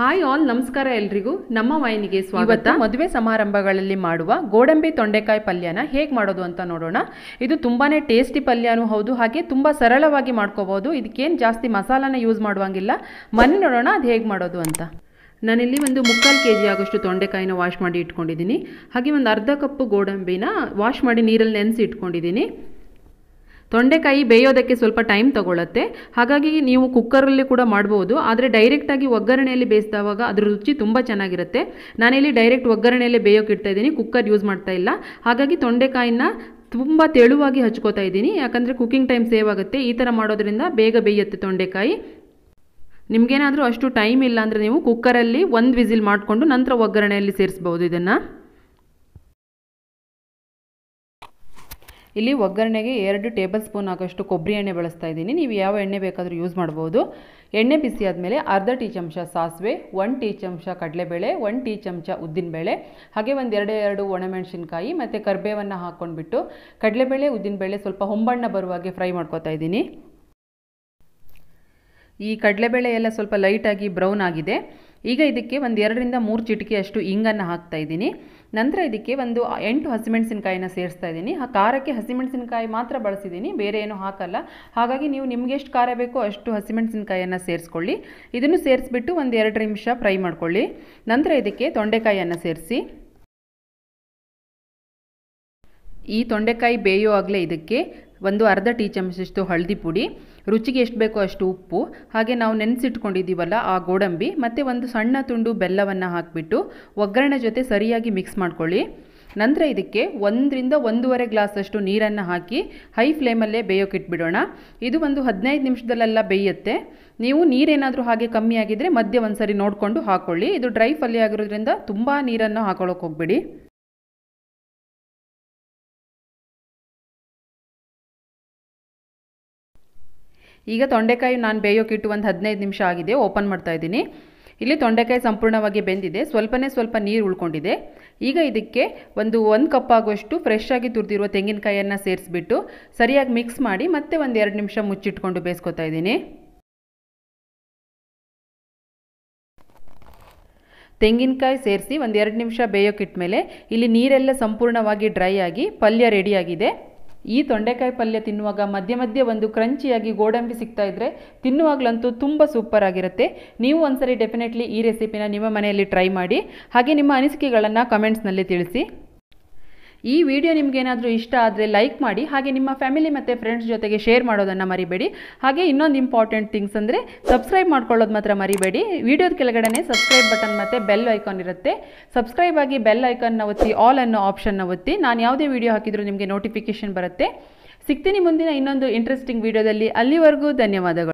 hi all ನಮಸ್ಕಾರ ಎಲ್ರಿಗೂ ನಮ್ಮ ವೈನಿಗೆ ಸ್ವಾಗತ ಮದುವೆ ಸಮಾರಂಭಗಳಲ್ಲಿ ಮಾಡುವ ಗೋಡಂಬಿ ತೊಂಡೆಕಾಯಿ ಪಲ್ಯನ ಹೇಗೆ ಮಾಡೋದು ಅಂತ ನೋಡೋಣ ಇದು ತುಂಬಾ ಟೇಸ್ಟಿ ಪಲ್ಯನೂ ಹೌದು ಹಾಗೆ ತುಂಬ ಸರಳವಾಗಿ ಮಾಡ್ಕೋಬೋದು ಇದಕ್ಕೇನು ಜಾಸ್ತಿ ಮಸಾಲಾನ ಯೂಸ್ ಮಾಡುವಂಗಿಲ್ಲ ಮನೆ ನೋಡೋಣ ಅದು ಹೇಗೆ ಮಾಡೋದು ಅಂತ ನಾನಿಲ್ಲಿ ಒಂದು ಮುಕ್ಕಾಲು ಕೆ ಜಿ ಆಗೋಷ್ಟು ತೊಂಡೆಕಾಯಿನ ವಾಶ್ ಮಾಡಿ ಇಟ್ಕೊಂಡಿದ್ದೀನಿ ಹಾಗೆ ಒಂದು ಅರ್ಧ ಕಪ್ಪು ಗೋಡಂಬಿನ ವಾಶ್ ಮಾಡಿ ನೀರಲ್ಲಿ ನೆನೆಸಿ ಇಟ್ಕೊಂಡಿದ್ದೀನಿ ತೊಂಡೆಕಾಯಿ ಬೇಯೋದಕ್ಕೆ ಸ್ವಲ್ಪ ಟೈಮ್ ತಗೊಳ್ಳುತ್ತೆ ಹಾಗಾಗಿ ನೀವು ಕುಕ್ಕರಲ್ಲಿ ಕೂಡ ಮಾಡ್ಬೋದು ಆದರೆ ಡೈರೆಕ್ಟಾಗಿ ಒಗ್ಗರಣೆಯಲ್ಲಿ ಬೇಯಿಸಿದವಾಗ ಅದ್ರ ರುಚಿ ತುಂಬ ಚೆನ್ನಾಗಿರುತ್ತೆ ನಾನಿಲ್ಲಿ ಡೈರೆಕ್ಟ್ ಒಗ್ಗರಣೆಯಲ್ಲಿ ಬೇಯೋಕೆ ಇದ್ದೀನಿ ಕುಕ್ಕರ್ ಯೂಸ್ ಮಾಡ್ತಾ ಇಲ್ಲ ಹಾಗಾಗಿ ತೊಂಡೆಕಾಯಿನ ತುಂಬ ತೆಳುವಾಗಿ ಹಚ್ಕೋತಾ ಇದ್ದೀನಿ ಯಾಕಂದರೆ ಕುಕ್ಕಿಂಗ್ ಟೈಮ್ ಸೇವ್ ಆಗುತ್ತೆ ಈ ಥರ ಮಾಡೋದ್ರಿಂದ ಬೇಗ ಬೇಯುತ್ತೆ ತೊಂಡೆಕಾಯಿ ನಿಮಗೇನಾದರೂ ಅಷ್ಟು ಟೈಮ್ ಇಲ್ಲ ಅಂದರೆ ನೀವು ಕುಕ್ಕರಲ್ಲಿ ಒಂದು ವಿಸಿಲ್ ಮಾಡಿಕೊಂಡು ನಂತರ ಒಗ್ಗರಣೆಯಲ್ಲಿ ಸೇರಿಸ್ಬೋದು ಇದನ್ನು ಇಲ್ಲಿ ಒಗ್ಗರಣೆಗೆ ಎರಡು ಟೇಬಲ್ ಸ್ಪೂನ್ ಆಗೋಷ್ಟು ಕೊಬ್ಬರಿ ಎಣ್ಣೆ ಬಳಸ್ತಾ ಇದ್ದೀನಿ ನೀವು ಯಾವ ಎಣ್ಣೆ ಬೇಕಾದರೂ ಯೂಸ್ ಮಾಡ್ಬೋದು ಎಣ್ಣೆ ಬಿಸಿ ಆದಮೇಲೆ ಅರ್ಧ ಟೀ ಚಮಚ ಸಾಸಿವೆ ಒಂದು ಟೀ ಚಮಚ ಕಡಲೆಬೇಳೆ ಒನ್ ಟೀ ಚಮಚ ಉದ್ದಿನಬೇಳೆ ಹಾಗೆ ಒಂದು ಎರಡು ಎರಡು ಒಣಮೆಣಸಿನ್ಕಾಯಿ ಮತ್ತು ಕರ್ಬೇವನ್ನು ಹಾಕ್ಕೊಂಡ್ಬಿಟ್ಟು ಕಡಲೆಬೇಳೆ ಉದ್ದಿನಬೇಳೆ ಸ್ವಲ್ಪ ಹೊಂಬಣ್ಣ ಬರುವಾಗೆ ಫ್ರೈ ಮಾಡ್ಕೋತಾ ಇದ್ದೀನಿ ಈ ಕಡಲೆಬೇಳೆ ಎಲ್ಲ ಸ್ವಲ್ಪ ಲೈಟಾಗಿ ಬ್ರೌನ್ ಆಗಿದೆ ಈಗ ಇದಕ್ಕೆ ಒಂದು ಎರಡರಿಂದ ಮೂರು ಚಿಟಿಕೆಯಷ್ಟು ಇಂಗನ್ನು ಹಾಕ್ತಾ ಇದ್ದೀನಿ ನಂತರ ಇದಕ್ಕೆ ಒಂದು ಎಂಟು ಹಸಿಮೆಣಸಿನಕಾಯಿನ ಸೇರಿಸ್ತಾ ಇದ್ದೀನಿ ಆ ಖಾರಕ್ಕೆ ಹಸಿಮೆಣಸಿನಕಾಯಿ ಮಾತ್ರ ಬಳಸಿದ್ದೀನಿ ಬೇರೆ ಏನು ಹಾಕಲ್ಲ ಹಾಗಾಗಿ ನೀವು ನಿಮಗೆ ಎಷ್ಟು ಖಾರ ಬೇಕೋ ಅಷ್ಟು ಹಸಿಮೆಣಸಿನಕಾಯಿಯನ್ನು ಸೇರಿಸ್ಕೊಳ್ಳಿ ಇದನ್ನು ಸೇರಿಸ್ಬಿಟ್ಟು ಒಂದು ಎರಡು ನಿಮಿಷ ಫ್ರೈ ಮಾಡ್ಕೊಳ್ಳಿ ನಂತರ ಇದಕ್ಕೆ ತೊಂಡೆಕಾಯಿಯನ್ನು ಸೇರಿಸಿ ಈ ತೊಂಡೆಕಾಯಿ ಬೇಯೋ ಆಗಲೇ ಇದಕ್ಕೆ ಒಂದು ಅರ್ಧ ಟೀ ಚಮಚಷ್ಟು ಹಳದಿ ಪುಡಿ ರುಚಿಗೆ ಎಷ್ಟು ಬೇಕೋ ಅಷ್ಟು ಉಪ್ಪು ಹಾಗೆ ನಾವು ನೆನೆಸಿಟ್ಕೊಂಡಿದ್ದೀವಲ್ಲ ಆ ಗೋಡಂಬಿ ಮತ್ತು ಒಂದು ಸಣ್ಣ ತುಂಡು ಬೆಲ್ಲವನ್ನು ಹಾಕಿಬಿಟ್ಟು ಒಗ್ಗರಣೆ ಜೊತೆ ಸರಿಯಾಗಿ ಮಿಕ್ಸ್ ಮಾಡ್ಕೊಳ್ಳಿ ನಂತರ ಇದಕ್ಕೆ ಒಂದರಿಂದ ಒಂದೂವರೆ ಗ್ಲಾಸಷ್ಟು ನೀರನ್ನು ಹಾಕಿ ಹೈ ಫ್ಲೇಮಲ್ಲೇ ಇಟ್ಬಿಡೋಣ ಇದು ಒಂದು ಹದಿನೈದು ನಿಮಿಷದಲ್ಲೆಲ್ಲ ಬೇಯುತ್ತೆ ನೀವು ನೀರೇನಾದರೂ ಹಾಗೆ ಕಮ್ಮಿ ಆಗಿದ್ದರೆ ಮಧ್ಯೆ ಒಂದು ಸರಿ ನೋಡಿಕೊಂಡು ಹಾಕ್ಕೊಳ್ಳಿ ಇದು ಡ್ರೈ ಫಲ್ಲಿ ಆಗಿರೋದ್ರಿಂದ ತುಂಬ ನೀರನ್ನು ಹಾಕೊಳ್ಳೋಕೆ ಹೋಗಬೇಡಿ ಈಗ ತೊಂಡೆಕಾಯಿ ನಾನು ಇಟ್ಟು ಒಂದು ಹದಿನೈದು ನಿಮಿಷ ಆಗಿದೆ ಓಪನ್ ಮಾಡ್ತಾ ಇದ್ದೀನಿ ಇಲ್ಲಿ ತೊಂಡೆಕಾಯಿ ಸಂಪೂರ್ಣವಾಗಿ ಬೆಂದಿದೆ ಸ್ವಲ್ಪನೇ ಸ್ವಲ್ಪ ನೀರು ಉಳ್ಕೊಂಡಿದೆ ಈಗ ಇದಕ್ಕೆ ಒಂದು ಒಂದು ಕಪ್ ಆಗುವಷ್ಟು ಫ್ರೆಶ್ ಆಗಿ ತುರಿದಿರುವ ತೆಂಗಿನಕಾಯಿಯನ್ನು ಸೇರಿಸ್ಬಿಟ್ಟು ಸರಿಯಾಗಿ ಮಿಕ್ಸ್ ಮಾಡಿ ಮತ್ತೆ ಒಂದು ಎರಡು ನಿಮಿಷ ಮುಚ್ಚಿಟ್ಕೊಂಡು ಬೇಯಿಸ್ಕೊತಾ ಇದ್ದೀನಿ ತೆಂಗಿನಕಾಯಿ ಸೇರಿಸಿ ಒಂದು ಎರಡು ನಿಮಿಷ ಬೇಯೋಕಿಟ್ಟ ಮೇಲೆ ಇಲ್ಲಿ ನೀರೆಲ್ಲ ಸಂಪೂರ್ಣವಾಗಿ ಡ್ರೈ ಆಗಿ ಪಲ್ಯ ರೆಡಿಯಾಗಿದೆ ಈ ತೊಂಡೆಕಾಯಿ ಪಲ್ಯ ತಿನ್ನುವಾಗ ಮಧ್ಯೆ ಮಧ್ಯೆ ಒಂದು ಕ್ರಂಚಿಯಾಗಿ ಗೋಡಂಬಿ ಸಿಗ್ತಾ ಇದ್ದರೆ ತಿನ್ನುವಾಗಲಂತೂ ತುಂಬ ಸೂಪರ್ ಆಗಿರುತ್ತೆ ನೀವು ಒಂದ್ಸರಿ ಡೆಫಿನೆಟ್ಲಿ ಈ ರೆಸಿಪಿನ ನಿಮ್ಮ ಮನೆಯಲ್ಲಿ ಟ್ರೈ ಮಾಡಿ ಹಾಗೆ ನಿಮ್ಮ ಅನಿಸಿಕೆಗಳನ್ನು ಕಮೆಂಟ್ಸ್ನಲ್ಲಿ ತಿಳಿಸಿ ಈ ವಿಡಿಯೋ ನಿಮಗೇನಾದರೂ ಇಷ್ಟ ಆದರೆ ಲೈಕ್ ಮಾಡಿ ಹಾಗೆ ನಿಮ್ಮ ಫ್ಯಾಮಿಲಿ ಮತ್ತು ಫ್ರೆಂಡ್ಸ್ ಜೊತೆಗೆ ಶೇರ್ ಮಾಡೋದನ್ನು ಮರಿಬೇಡಿ ಹಾಗೆ ಇನ್ನೊಂದು ಇಂಪಾರ್ಟೆಂಟ್ ಥಿಂಗ್ಸ್ ಅಂದರೆ ಸಬ್ಸ್ಕ್ರೈಬ್ ಮಾಡ್ಕೊಳ್ಳೋದು ಮಾತ್ರ ಮರಿಬೇಡಿ ವಿಡಿಯೋದ ಕೆಳಗಡೆ ಸಬ್ಸ್ಕ್ರೈಬ್ ಬಟನ್ ಮತ್ತು ಬೆಲ್ ಐಕಾನ್ ಇರುತ್ತೆ ಸಬ್ಸ್ಕ್ರೈಬ್ ಆಗಿ ಬೆಲ್ ಐಕಾನ್ನ ಒತ್ತಿ ಆಲ್ ಅನ್ನೋ ಆಪ್ಷನ್ನ ಒತ್ತಿ ನಾನು ಯಾವುದೇ ವಿಡಿಯೋ ಹಾಕಿದರೂ ನಿಮಗೆ ನೋಟಿಫಿಕೇಷನ್ ಬರುತ್ತೆ ಸಿಗ್ತೀನಿ ಮುಂದಿನ ಇನ್ನೊಂದು ಇಂಟ್ರೆಸ್ಟಿಂಗ್ ವಿಡಿಯೋದಲ್ಲಿ ಅಲ್ಲಿವರೆಗೂ ಧನ್ಯವಾದಗಳು